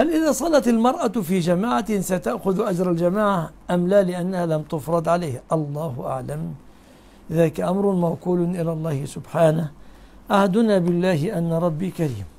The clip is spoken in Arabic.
هل إذا صلت المرأة في جماعة ستأخذ أجر الجماعة أم لا لأنها لم تفرض عليها الله أعلم ذاك أمر موكول إلى الله سبحانه أهدنا بالله أن ربي كريم